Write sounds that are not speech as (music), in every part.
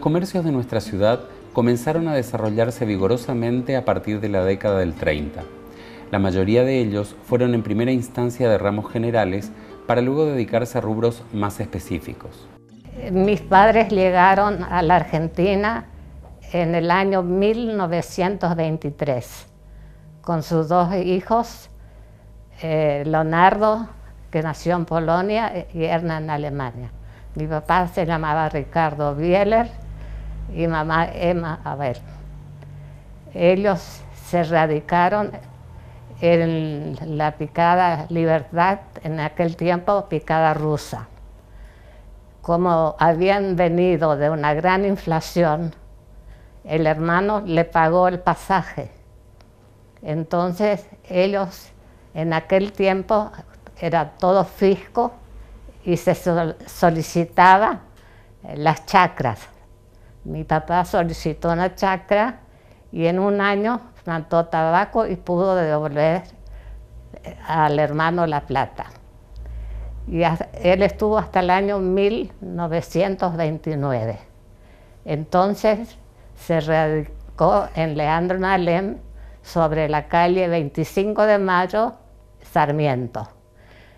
Los comercios de nuestra ciudad comenzaron a desarrollarse vigorosamente a partir de la década del 30. La mayoría de ellos fueron en primera instancia de ramos generales para luego dedicarse a rubros más específicos. Mis padres llegaron a la Argentina en el año 1923 con sus dos hijos, eh, Leonardo, que nació en Polonia, y Hernán en Alemania. Mi papá se llamaba Ricardo Bieler y mamá Emma a ver, Ellos se radicaron en la picada Libertad, en aquel tiempo picada rusa. Como habían venido de una gran inflación, el hermano le pagó el pasaje. Entonces ellos en aquel tiempo era todo fisco y se solicitaba las chacras, mi papá solicitó una chacra y en un año plantó tabaco y pudo devolver eh, al hermano La Plata. Y él estuvo hasta el año 1929. Entonces se radicó en Leandro Nalem sobre la calle 25 de Mayo, Sarmiento.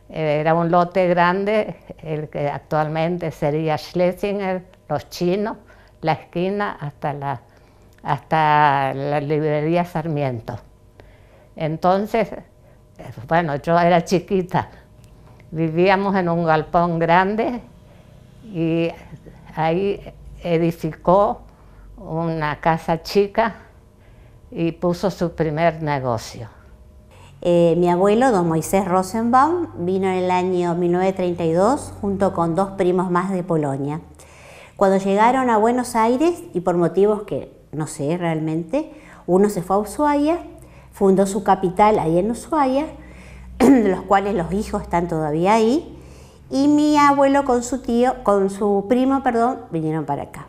Eh, era un lote grande, el que actualmente sería Schlesinger, los chinos, la esquina hasta la, hasta la librería Sarmiento. Entonces, eh, bueno, yo era chiquita, vivíamos en un galpón grande y ahí edificó una casa chica y puso su primer negocio. Eh, mi abuelo, don Moisés Rosenbaum, vino en el año 1932 junto con dos primos más de Polonia. Cuando llegaron a Buenos Aires, y por motivos que no sé realmente, uno se fue a Ushuaia, fundó su capital ahí en Ushuaia, de (clears throat) los cuales los hijos están todavía ahí, y mi abuelo con su tío, con su primo, perdón, vinieron para acá.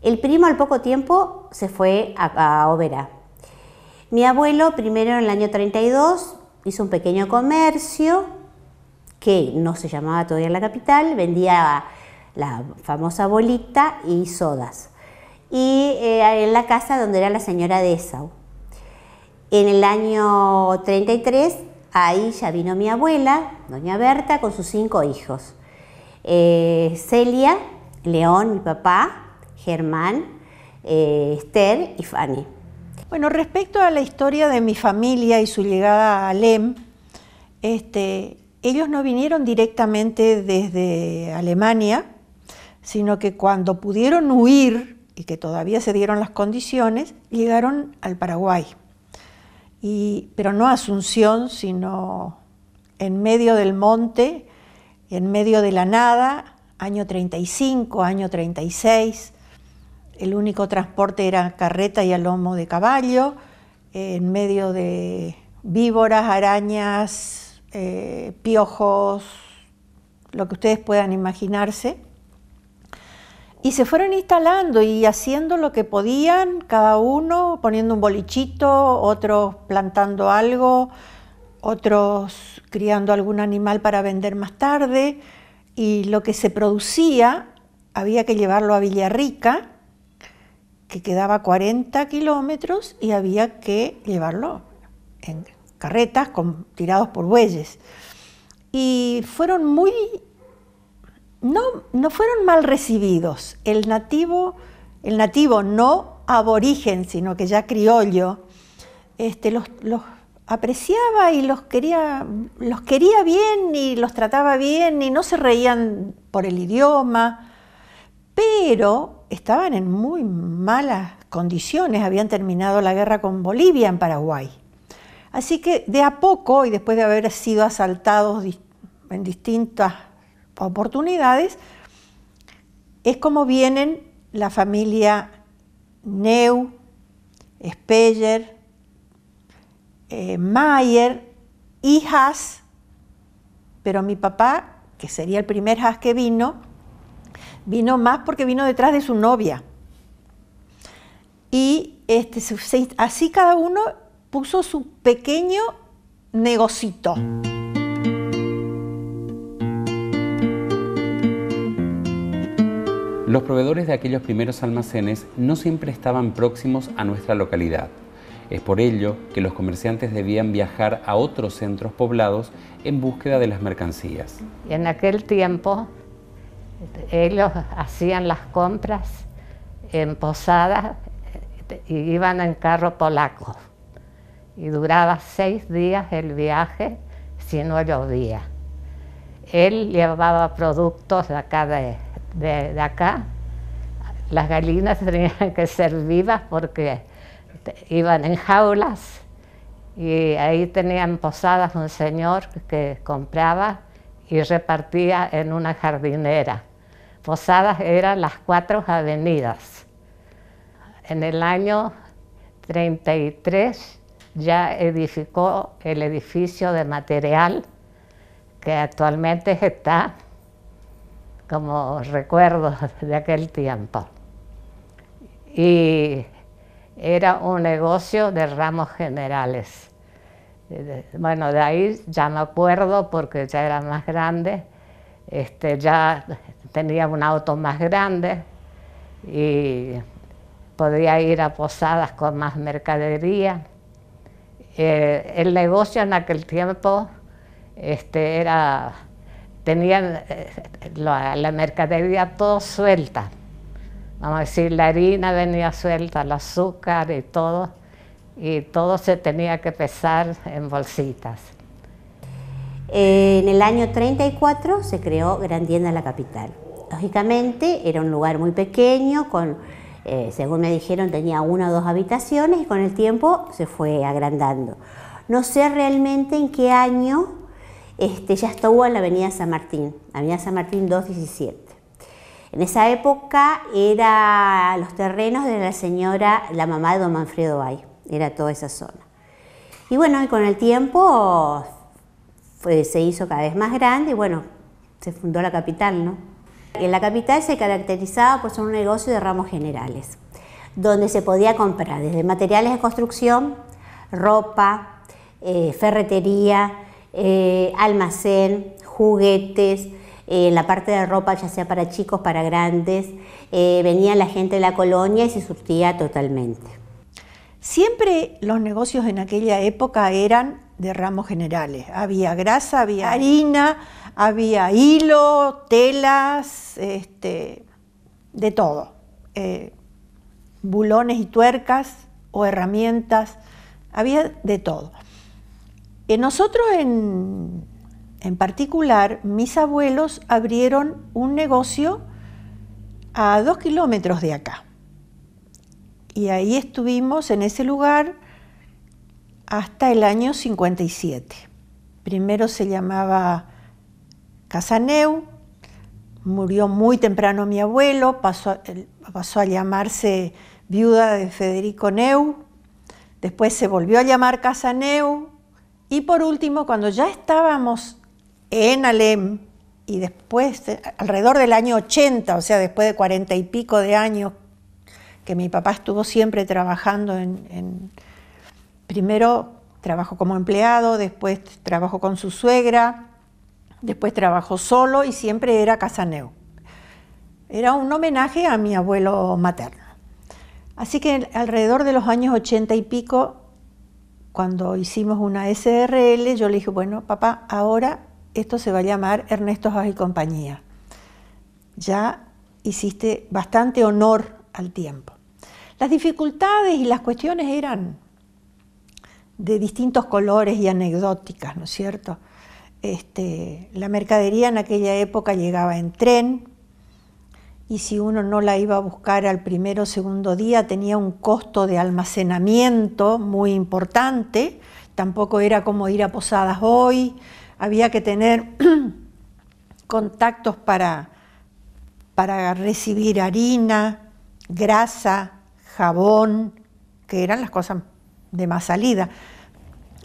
El primo al poco tiempo se fue a, a Oberá. Mi abuelo primero en el año 32 hizo un pequeño comercio que no se llamaba todavía la capital, vendía la famosa bolita y sodas. Y eh, en la casa donde era la señora de Esau. En el año 33, ahí ya vino mi abuela, doña Berta, con sus cinco hijos. Eh, Celia, León, mi papá, Germán, eh, Esther y Fanny. Bueno, respecto a la historia de mi familia y su llegada a Alem, este, ellos no vinieron directamente desde Alemania, sino que cuando pudieron huir y que todavía se dieron las condiciones, llegaron al Paraguay. pero no a Asunción, sino en medio del monte, en medio de la nada, año 35, año 36. El único transporte era carreta y a lomo de caballo, eh, en medio de víboras, arañas, eh, piojos, lo que ustedes puedan imaginarse. Y se fueron instalando y haciendo lo que podían, cada uno poniendo un bolichito, otros plantando algo, otros criando algún animal para vender más tarde. Y lo que se producía había que llevarlo a Villarrica, que quedaba 40 kilómetros, y había que llevarlo en carretas con, tirados por bueyes. Y fueron muy no, fueron mal recibidos. El nativo, el nativo no aborigen, sino que ya criollo, este, los, apreciaba y los quería, los quería bien y los trataba bien y no se reían por el idioma, pero estaban en muy malas condiciones, habían terminado la guerra con Bolivia en Paraguay. Así que de a poco, y después de haber sido asaltados en distintas oportunidades, es como vienen la familia Neu, Speyer, eh, Mayer y Haas, pero mi papá, que sería el primer Haas que vino, vino más porque vino detrás de su novia. Y este, así cada uno puso su pequeño negocito. Los proveedores de aquellos primeros almacenes no siempre estaban próximos a nuestra localidad. Es por ello que los comerciantes debían viajar a otros centros poblados en búsqueda de las mercancías. Y en aquel tiempo ellos hacían las compras en posadas eh, y iban en carro polaco. Y duraba seis días el viaje si no llovía. Él llevaba productos de cada de, de, acá, las gallinas (laughs) tenían que ser vivas porque iban en jaulas y ahí tenían posadas un señor que compraba y repartía en una jardinera. Posadas eran las cuatro avenidas. En el año 33 ya edificó el edificio de material que actualmente está como recuerdos (laughs) de aquel tiempo. Y era un negocio de ramos generales. Eh, bueno, de ahí ya me acuerdo porque ya era más grande, este, ya (laughs) tenía un auto más grande y podía ir a posadas con más mercadería. Eh, el negocio en aquel tiempo este, era tenían eh, la, mercadería todo suelta. Vamos a decir, la harina venía suelta, el azúcar y todo, y todo se tenía que pesar en bolsitas. Eh, en el año 34 se creó Gran Tienda en la capital. Lógicamente era un lugar muy pequeño, con, eh, según me dijeron tenía una o dos habitaciones y con el tiempo se fue agrandando. No sé realmente en qué año este, ya estuvo en la Avenida San Martín, Avenida San Martín 217. En esa época eran los terrenos de la señora, la mamá de don Manfredo Bay, era toda esa zona. Y bueno, con el tiempo se hizo cada vez más grande y bueno, se fundó la capital, ¿no? En la capital se caracterizaba por ser un negocio de ramos generales, donde se podía comprar desde materiales de construcción, ropa, eh, ferretería, eh, almacén, juguetes, eh, la parte de ropa, ya sea para chicos, para grandes, eh, venía la gente de la colonia y se surtía totalmente. Siempre los negocios en aquella época eran de ramos generales. Había grasa, había ah. harina, había hilo, telas, este, de todo. bulones y tuercas o herramientas, había de todo nosotros en, particular, mis abuelos abrieron un negocio a dos kilómetros de acá. Y ahí estuvimos en ese lugar hasta el año 57. Primero se llamaba Casaneu, murió muy temprano mi abuelo, pasó, pasó a llamarse viuda de Federico Neu, después se volvió a llamar Casaneu, y por último, cuando ya estábamos en Alem y después, alrededor del año 80, o sea, después de cuarenta y pico de años que mi papá estuvo siempre trabajando en, primero trabajó como empleado, después trabajó con su suegra, después trabajó solo y siempre era casaneo. Era un homenaje a mi abuelo materno. Así que alrededor de los años 80 y pico cuando hicimos una SRL, yo le dije, bueno, papá, ahora esto se va a llamar Ernesto Haas y compañía. Ya hiciste bastante honor al tiempo. Las dificultades y las cuestiones eran de distintos colores y anecdóticas, ¿no es cierto? Este, la mercadería en aquella época llegaba en tren, y si uno no la iba a buscar al primero o segundo día tenía un costo de almacenamiento muy importante, tampoco era como ir a posadas hoy, había que tener (clears throat) contactos para, para recibir harina, grasa, jabón, que eran las cosas de más salida.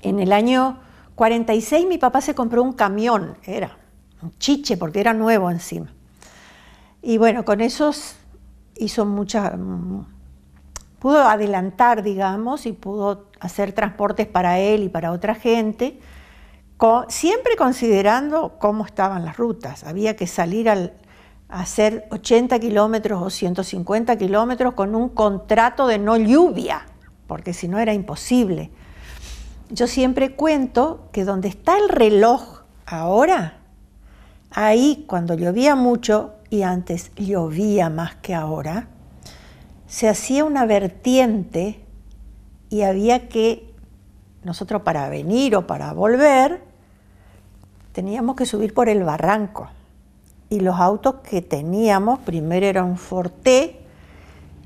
En el año 46 mi papá se compró un camión, era un chiche porque era nuevo encima. Y bueno, con esos hizo muchas... Mm, pudo adelantar, digamos, y pudo hacer transportes para él y para otra gente, siempre considerando cómo estaban las rutas. Había que salir a hacer 80 kilómetros o 150 kilómetros con un contrato de no lluvia, porque si no era imposible. Yo siempre cuento que donde está el reloj ahora, ahí cuando llovía mucho, y antes llovía más que ahora, se hacía una vertiente y había que, nosotros para venir o para volver, teníamos que subir por el barranco. Y los autos que teníamos, primero era un Forte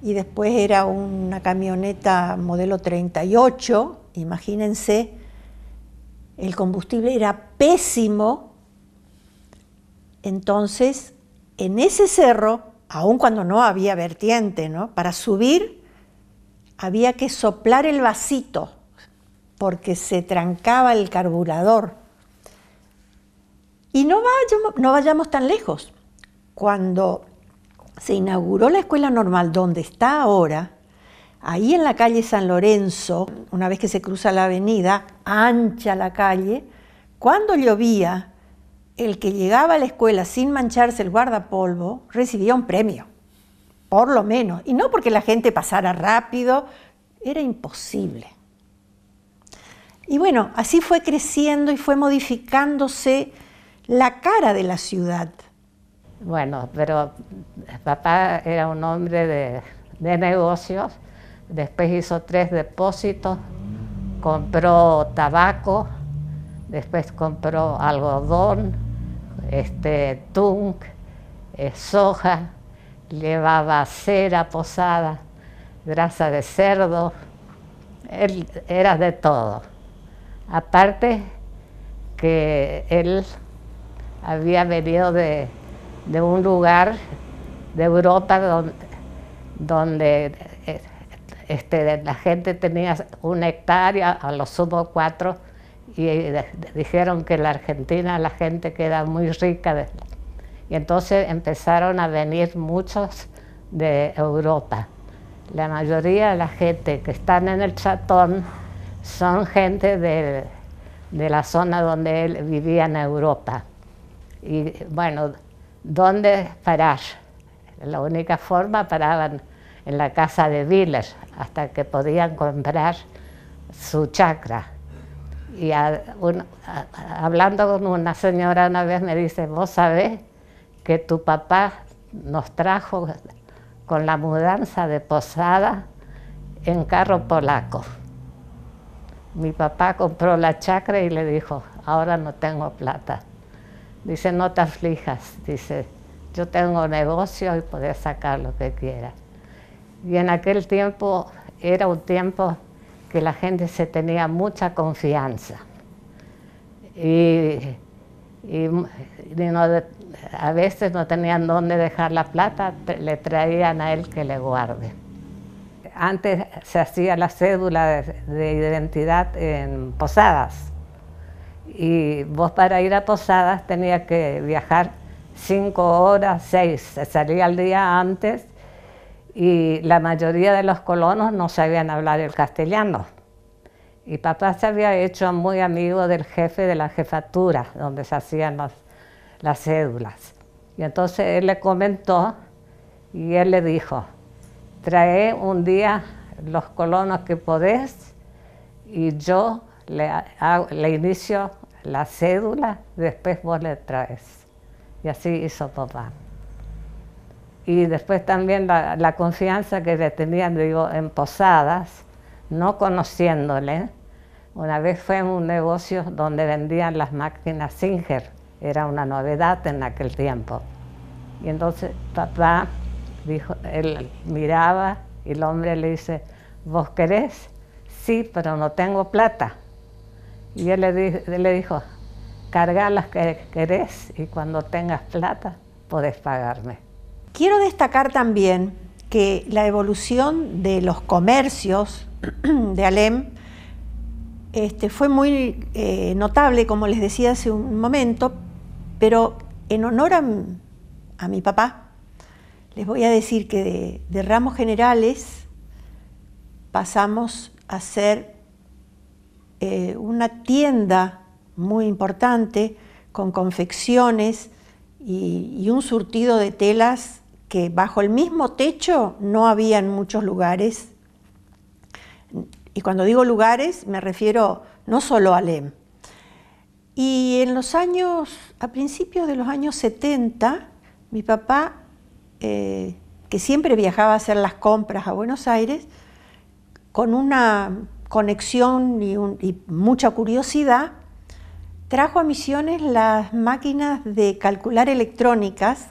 y después era una camioneta modelo 38, imagínense, el combustible era pésimo, entonces en ese cerro, aun cuando no había vertiente, para subir había que soplar el vasito porque se trancaba el carburador. Y no no vayamos tan lejos. Cuando se inauguró la escuela normal donde está ahora, ahí en la calle San Lorenzo, una vez que se cruza la avenida, ancha la calle, cuando llovía, el que llegaba a la escuela sin mancharse el guardapolvo recibía un premio, por lo menos, y no porque la gente pasara rápido, era imposible. Y bueno, así fue creciendo y fue modificándose la cara de la ciudad. Bueno, pero papá era un hombre de, negocios, después hizo tres depósitos, compró tabaco, después compró algodón, este, eh, soja, llevaba cera posada, grasa de cerdo, él era de todo. Aparte que él había venido de, de un lugar de Europa donde, donde eh, este, la gente tenía una hectárea, a lo sumo cuatro, y eh, dijeron que la Argentina la gente queda muy rica. y entonces empezaron a venir muchos de Europa. La mayoría de la gente que están en el chatón son gente de, la zona donde él vivía en Europa. Y bueno, ¿dónde parar? La única forma paraban en la casa de Willer hasta que podían comprar su chacra. Y hablando con una señora una vez me dice, vos sabés que tu papá nos trajo con la mudanza de Posada en carro polaco. Mi papá compró la chacra y le dijo, ahora no tengo plata. Dice, no te aflijas, dice, yo tengo negocio y podés sacar lo que quieras. Y en aquel tiempo era un tiempo que la gente se tenía mucha confianza. Y, a veces no tenían dónde dejar la plata, le traían a él que le guarde. Antes se hacía la cédula de, identidad en Posadas y vos para ir a Posadas tenías que viajar cinco horas, seis, se salía el día antes y la mayoría de los colonos no sabían hablar el castellano. Y papá se había hecho muy amigo del jefe de la jefatura, donde se hacían las cédulas. Y entonces él le comentó y él le dijo, trae un día los colonos que podés y yo le, inicio la cédula, después vos le traes. Y así hizo papá y después también la, confianza que le tenían digo, en Posadas, no conociéndole. Una vez fue un negocio donde vendían las máquinas Singer, era una novedad en aquel tiempo. Y entonces papá dijo, él miraba y el hombre le dice, ¿vos querés? Sí, pero no tengo plata. Y él le, le dijo, carga las que querés y cuando tengas plata podés pagarme. Quiero destacar también que la evolución de los comercios (clears throat) de Alem este, fue muy eh, notable, como les decía hace un momento, pero en honor a, mi papá, les voy a decir que de, ramos generales pasamos a ser eh, una tienda muy importante con confecciones y un surtido de telas que bajo el mismo techo no habían muchos lugares. Y cuando digo lugares me refiero no solo a Lem. Y en los años, a principios de los años 70, mi papá, eh, que siempre viajaba a hacer las compras a Buenos Aires, con una conexión y mucha curiosidad, trajo a misiones las máquinas de calcular electrónicas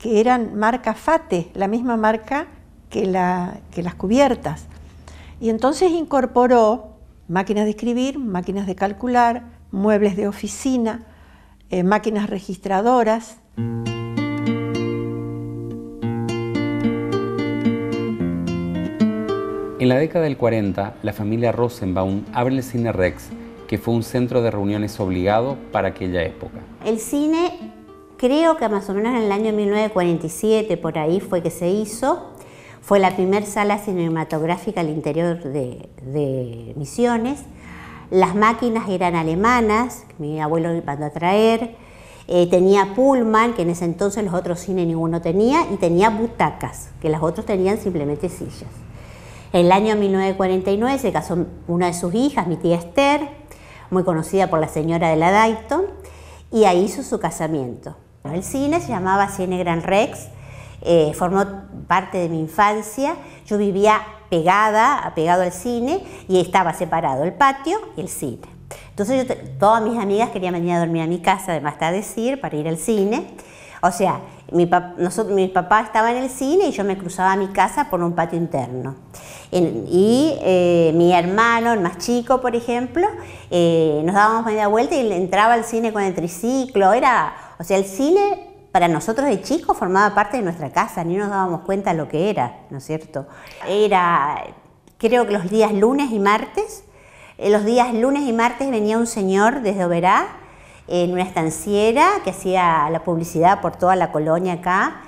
que eran marca FATE, la misma marca que, las cubiertas. Y entonces incorporó máquinas de escribir, máquinas de calcular, muebles de oficina, eh, máquinas registradoras. En la década del 40, la familia Rosenbaum abre el Cine Rex, que fue un centro de reuniones obligado para aquella época. El cine creo que más o menos en el año 1947, por ahí fue que se hizo, fue la primera sala cinematográfica al interior de, Misiones. Las máquinas eran alemanas, mi abuelo me mandó a traer. Eh, tenía Pullman, que en ese entonces los otros cines ninguno tenía, y tenía butacas, que los otros tenían simplemente sillas. En el año 1949 se casó una de sus hijas, mi tía Esther, muy conocida por la señora de la Dayton, y ahí hizo su casamiento. El cine se llamaba Cine Gran Rex, eh, formó parte de mi infancia. Yo vivía pegada, apegado al cine y estaba separado el patio y el cine. Entonces todas mis amigas querían venir a dormir a mi casa, además está decir, para ir al cine. O sea, mi, nosotros, mi papá estaba en el cine y yo me cruzaba a mi casa por un patio interno. y eh, mi hermano, el más chico, por ejemplo, eh, nos dábamos media vuelta y entraba al cine con el triciclo. Era, o sea, el cine para nosotros de chicos formaba parte de nuestra casa, ni nos dábamos cuenta lo que era, ¿no es cierto? Era, creo que los días lunes y martes, eh, los días lunes y martes venía un señor desde Oberá en una estanciera que hacía la publicidad por toda la colonia acá.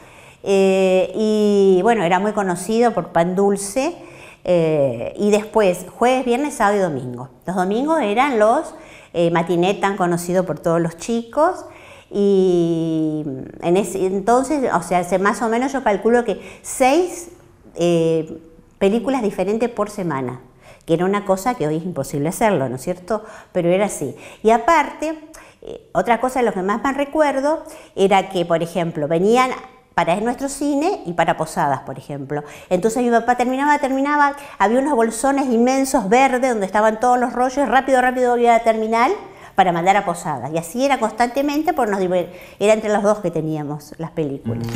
Eh, y bueno, era muy conocido por pan dulce. Eh, y después, jueves, viernes, sábado y domingo. Los domingos eran los eh, tan conocidos por todos los chicos. Y en ese entonces, o sea, hace más o menos yo calculo que seis eh, películas diferentes por semana, que era una cosa que hoy es imposible hacerlo, ¿no es cierto? Pero era así. Y aparte, eh, otra cosa de los que más me recuerdo era que, por ejemplo, venían para nuestro cine y para posadas, por ejemplo. Entonces mi papá terminaba, terminaba, había unos bolsones inmensos verdes donde estaban todos los rollos, rápido, rápido volvía a terminar terminal para mandar a posadas. Y así era constantemente, por nos era entre los dos que teníamos las películas.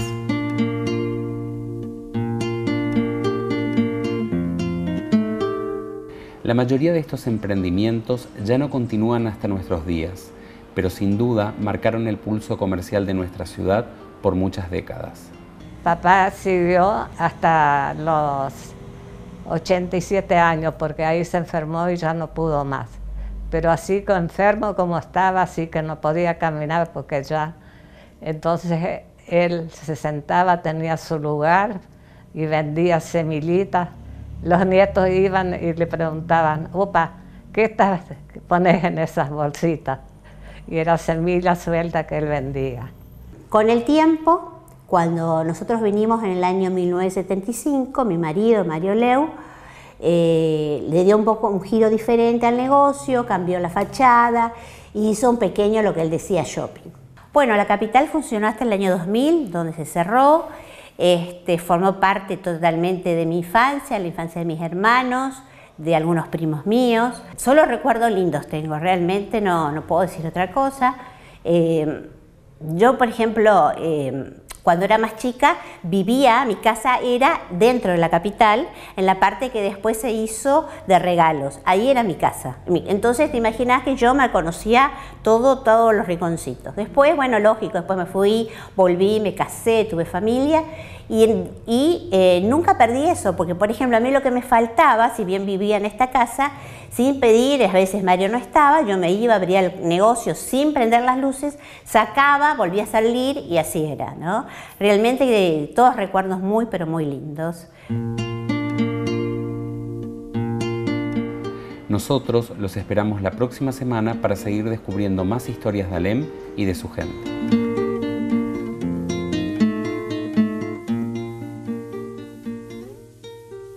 La mayoría de estos emprendimientos ya no continúan hasta nuestros días pero sin duda marcaron el pulso comercial de nuestra ciudad por muchas décadas. Papá siguió hasta los 87 años porque ahí se enfermó y ya no pudo más. Pero así enfermo como estaba, así que no podía caminar porque ya... Entonces él se sentaba, tenía su lugar y vendía semillitas. Los nietos iban y le preguntaban, upa ¿qué estás, pones en esas bolsitas? y era servir la suelta que él vendía. Con el tiempo, cuando nosotros vinimos en el año 1975, mi marido, Mario Leu, eh, le dio un poco un giro diferente al negocio, cambió la fachada y hizo un pequeño lo que él decía shopping. Bueno, la capital funcionó hasta el año 2000, donde se cerró. Este, formó parte totalmente de mi infancia, la infancia de mis hermanos de algunos primos míos. Solo recuerdos lindos tengo, realmente no, no puedo decir otra cosa. Eh, yo, por ejemplo, eh, cuando era más chica, vivía, mi casa era dentro de la capital, en la parte que después se hizo de regalos. Ahí era mi casa. Entonces te imaginas que yo me conocía todo, todos los rinconcitos. Después, bueno, lógico, después me fui, volví, me casé, tuve familia y, eh, nunca perdí eso, porque por ejemplo a mí lo que me faltaba, si bien vivía en esta casa, sin pedir, a veces Mario no estaba, yo me iba, abría el negocio sin prender las luces, sacaba, volvía a salir y así era, ¿no? Realmente eh, todos recuerdos muy, pero muy lindos. Nosotros los esperamos la próxima semana para seguir descubriendo más historias de Alem y de su gente.